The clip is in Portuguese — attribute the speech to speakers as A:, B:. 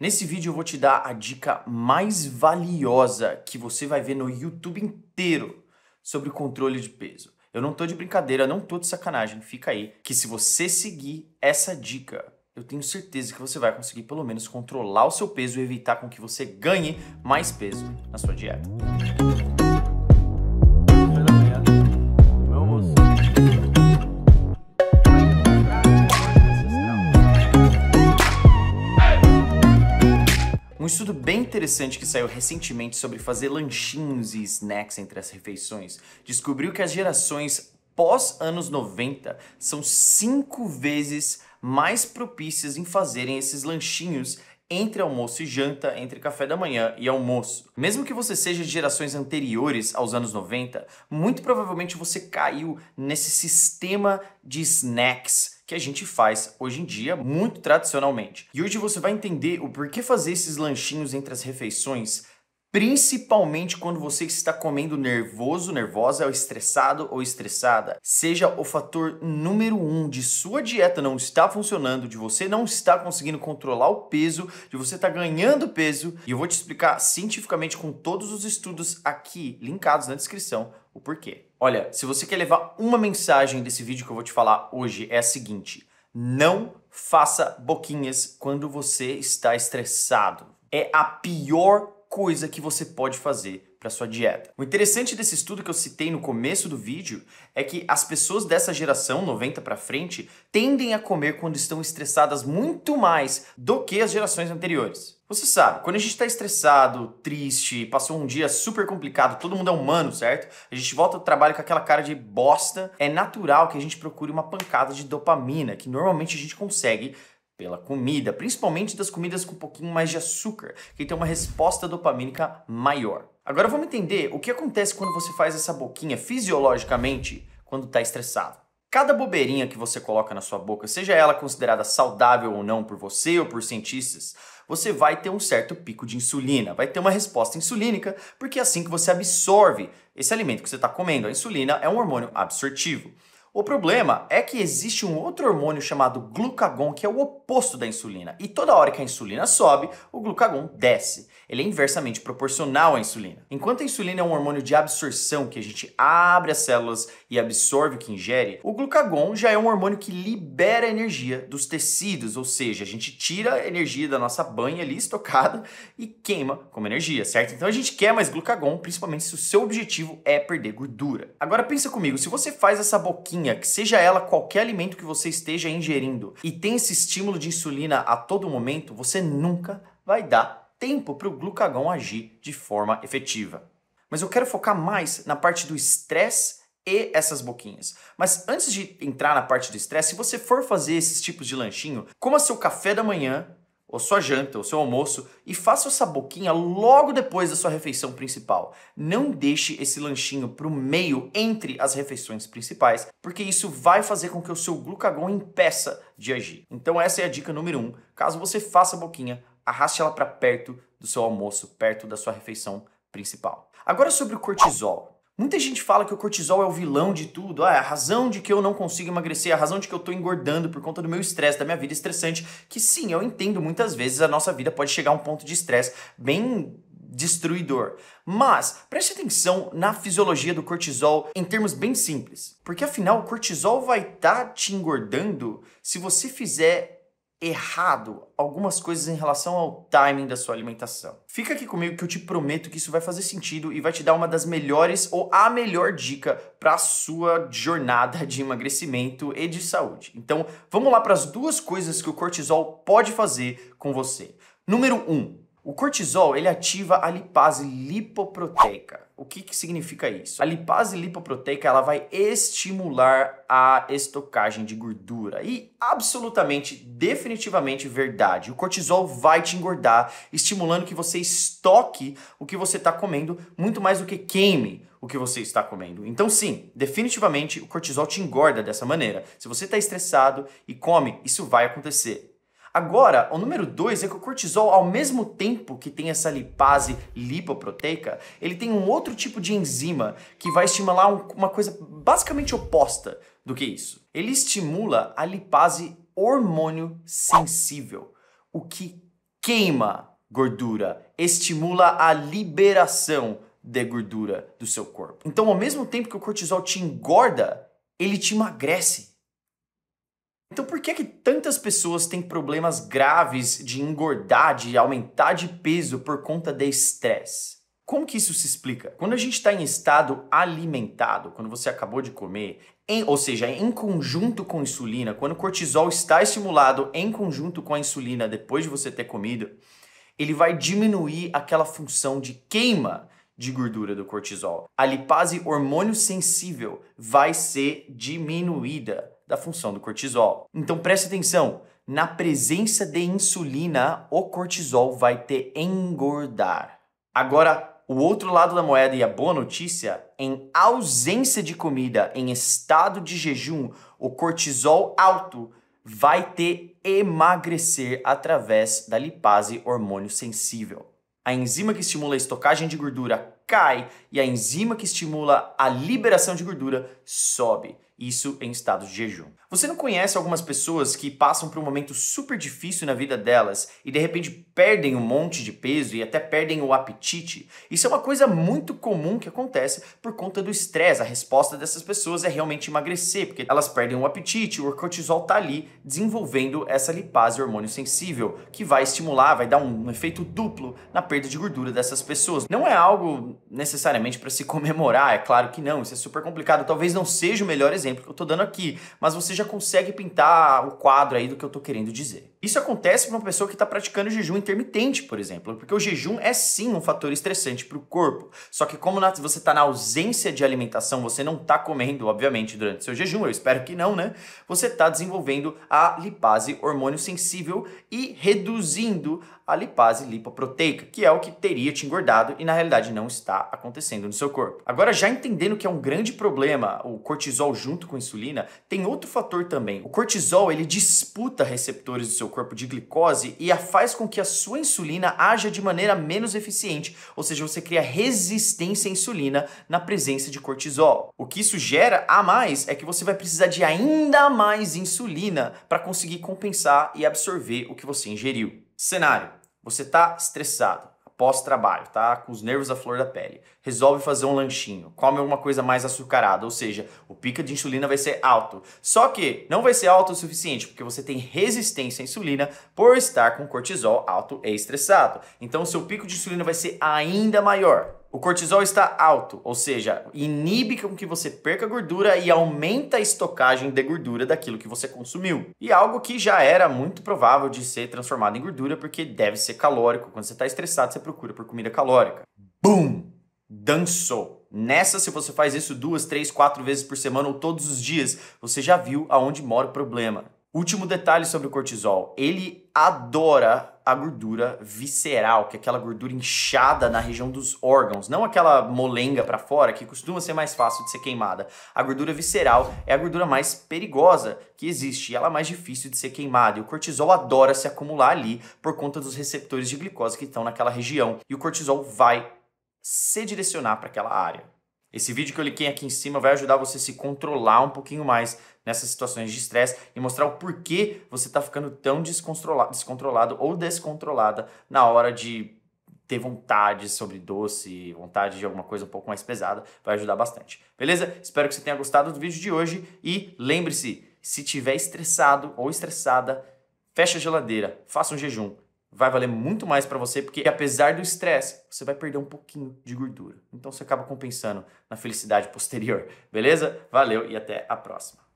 A: Nesse vídeo eu vou te dar a dica mais valiosa que você vai ver no YouTube inteiro sobre controle de peso. Eu não tô de brincadeira, não tô de sacanagem, fica aí que se você seguir essa dica, eu tenho certeza que você vai conseguir pelo menos controlar o seu peso e evitar com que você ganhe mais peso na sua dieta. estudo bem interessante que saiu recentemente sobre fazer lanchinhos e snacks entre as refeições descobriu que as gerações pós anos 90 são cinco vezes mais propícias em fazerem esses lanchinhos entre almoço e janta, entre café da manhã e almoço. Mesmo que você seja de gerações anteriores aos anos 90, muito provavelmente você caiu nesse sistema de snacks que a gente faz hoje em dia muito tradicionalmente. E hoje você vai entender o porquê fazer esses lanchinhos entre as refeições principalmente quando você está comendo nervoso, nervosa, ou estressado ou estressada. Seja o fator número um de sua dieta não está funcionando, de você não estar conseguindo controlar o peso, de você estar tá ganhando peso. E eu vou te explicar cientificamente com todos os estudos aqui linkados na descrição o porquê. Olha, se você quer levar uma mensagem desse vídeo que eu vou te falar hoje é a seguinte: não faça boquinhas quando você está estressado. É a pior coisa que você pode fazer para sua dieta. O interessante desse estudo que eu citei no começo do vídeo é que as pessoas dessa geração 90 para frente tendem a comer quando estão estressadas muito mais do que as gerações anteriores. Você sabe, quando a gente está estressado, triste, passou um dia super complicado, todo mundo é humano, certo? A gente volta ao trabalho com aquela cara de bosta. É natural que a gente procure uma pancada de dopamina, que normalmente a gente consegue pela comida, principalmente das comidas com um pouquinho mais de açúcar, que tem uma resposta dopamínica maior. Agora vamos entender o que acontece quando você faz essa boquinha fisiologicamente quando está estressado. Cada bobeirinha que você coloca na sua boca, seja ela considerada saudável ou não por você ou por cientistas, você vai ter um certo pico de insulina, vai ter uma resposta insulínica, porque é assim que você absorve esse alimento que você está comendo. A insulina é um hormônio absortivo. O problema é que existe um outro hormônio chamado glucagon que é o oposto da insulina. E toda hora que a insulina sobe, o glucagon desce. Ele é inversamente proporcional à insulina. Enquanto a insulina é um hormônio de absorção que a gente abre as células e absorve o que ingere, o glucagon já é um hormônio que libera energia dos tecidos, ou seja, a gente tira a energia da nossa banha ali estocada e queima como energia, certo? Então a gente quer mais glucagon, principalmente se o seu objetivo é perder gordura. Agora pensa comigo, se você faz essa boquinha que seja ela qualquer alimento que você esteja ingerindo, e tem esse estímulo de insulina a todo momento, você nunca vai dar tempo para o glucagon agir de forma efetiva. Mas eu quero focar mais na parte do estresse e essas boquinhas. Mas antes de entrar na parte do estresse, se você for fazer esses tipos de lanchinho, coma seu café da manhã ou sua janta, ou seu almoço e faça essa boquinha logo depois da sua refeição principal. Não deixe esse lanchinho para o meio entre as refeições principais, porque isso vai fazer com que o seu glucagon impeça de agir. Então essa é a dica número um. Caso você faça a boquinha, arraste ela para perto do seu almoço, perto da sua refeição principal. Agora sobre o cortisol. Muita gente fala que o cortisol é o vilão de tudo. Ah, é a razão de que eu não consigo emagrecer, a razão de que eu estou engordando por conta do meu estresse, da minha vida estressante. Que sim, eu entendo muitas vezes a nossa vida pode chegar a um ponto de estresse bem destruidor. Mas preste atenção na fisiologia do cortisol em termos bem simples. Porque afinal, o cortisol vai estar tá te engordando se você fizer errado algumas coisas em relação ao timing da sua alimentação. Fica aqui comigo que eu te prometo que isso vai fazer sentido e vai te dar uma das melhores ou a melhor dica para a sua jornada de emagrecimento e de saúde. Então, vamos lá para as duas coisas que o cortisol pode fazer com você. Número 1, um, o cortisol ele ativa a lipase lipoproteica. O que, que significa isso? A lipase lipoproteica ela vai estimular a estocagem de gordura. E absolutamente, definitivamente verdade. O cortisol vai te engordar, estimulando que você estoque o que você está comendo muito mais do que queime o que você está comendo. Então, sim, definitivamente o cortisol te engorda dessa maneira. Se você está estressado e come, isso vai acontecer. Agora, o número 2 é que o cortisol, ao mesmo tempo que tem essa lipase lipoproteica, ele tem um outro tipo de enzima que vai estimular uma coisa basicamente oposta do que isso. Ele estimula a lipase hormônio sensível, o que queima gordura, estimula a liberação de gordura do seu corpo. Então, ao mesmo tempo que o cortisol te engorda, ele te emagrece então por que, que tantas pessoas têm problemas graves de engordar, de aumentar de peso por conta de estresse? Como que isso se explica? Quando a gente está em estado alimentado, quando você acabou de comer, em, ou seja, em conjunto com insulina, quando o cortisol está estimulado em conjunto com a insulina depois de você ter comido, ele vai diminuir aquela função de queima de gordura do cortisol. A lipase hormônio sensível vai ser diminuída da função do cortisol. Então preste atenção, na presença de insulina, o cortisol vai te engordar. Agora, o outro lado da moeda e a boa notícia, em ausência de comida, em estado de jejum, o cortisol alto vai te emagrecer através da lipase hormônio sensível. A enzima que estimula a estocagem de gordura cai e a enzima que estimula a liberação de gordura sobe isso em estado de jejum. Você não conhece algumas pessoas que passam por um momento super difícil na vida delas e de repente perdem um monte de peso e até perdem o apetite? Isso é uma coisa muito comum que acontece por conta do estresse. A resposta dessas pessoas é realmente emagrecer, porque elas perdem o apetite, o cortisol está ali desenvolvendo essa lipase hormônio sensível, que vai estimular, vai dar um efeito duplo na perda de gordura dessas pessoas. Não é algo necessariamente para se comemorar, é claro que não, isso é super complicado, talvez não seja o melhor exemplo exemplo que eu estou dando aqui, mas você já consegue pintar o quadro aí do que eu estou querendo dizer. Isso acontece para uma pessoa que está praticando jejum intermitente, por exemplo, porque o jejum é sim um fator estressante para o corpo. Só que como você está na ausência de alimentação, você não está comendo, obviamente, durante seu jejum, eu espero que não, né? Você está desenvolvendo a lipase hormônio sensível e reduzindo a lipase lipoproteica, que é o que teria te engordado e na realidade não está acontecendo no seu corpo. Agora, já entendendo que é um grande problema o cortisol junto com a insulina, tem outro fator também. O cortisol ele disputa receptores do seu corpo de glicose e a faz com que a sua insulina haja de maneira menos eficiente, ou seja, você cria resistência à insulina na presença de cortisol. O que isso gera a mais é que você vai precisar de ainda mais insulina para conseguir compensar e absorver o que você ingeriu. Cenário: você está estressado pós-trabalho, tá com os nervos à flor da pele, resolve fazer um lanchinho, come alguma coisa mais açucarada, ou seja, o pico de insulina vai ser alto. Só que não vai ser alto o suficiente, porque você tem resistência à insulina por estar com cortisol alto e estressado. Então, seu pico de insulina vai ser ainda maior. O cortisol está alto, ou seja, inibe com que você perca gordura e aumenta a estocagem de gordura daquilo que você consumiu. E algo que já era muito provável de ser transformado em gordura, porque deve ser calórico. Quando você está estressado, você procura por comida calórica. Bum! Dançou. Nessa, se você faz isso duas, três, quatro vezes por semana ou todos os dias, você já viu aonde mora o problema. Último detalhe sobre o cortisol: ele adora a gordura visceral, que é aquela gordura inchada na região dos órgãos, não aquela molenga para fora que costuma ser mais fácil de ser queimada. A gordura visceral é a gordura mais perigosa que existe, e ela é mais difícil de ser queimada. E o cortisol adora se acumular ali por conta dos receptores de glicose que estão naquela região. E o cortisol vai se direcionar para aquela área. Esse vídeo que eu linkei aqui em cima vai ajudar você a se controlar um pouquinho mais nessas situações de estresse e mostrar o porquê você está ficando tão descontrolado, descontrolado ou descontrolada na hora de ter vontade sobre doce, vontade de alguma coisa um pouco mais pesada, vai ajudar bastante. Beleza? Espero que você tenha gostado do vídeo de hoje e lembre-se, se tiver estressado ou estressada, fecha a geladeira, faça um jejum vai valer muito mais para você, porque apesar do estresse, você vai perder um pouquinho de gordura. Então você acaba compensando na felicidade posterior, beleza? Valeu e até a próxima.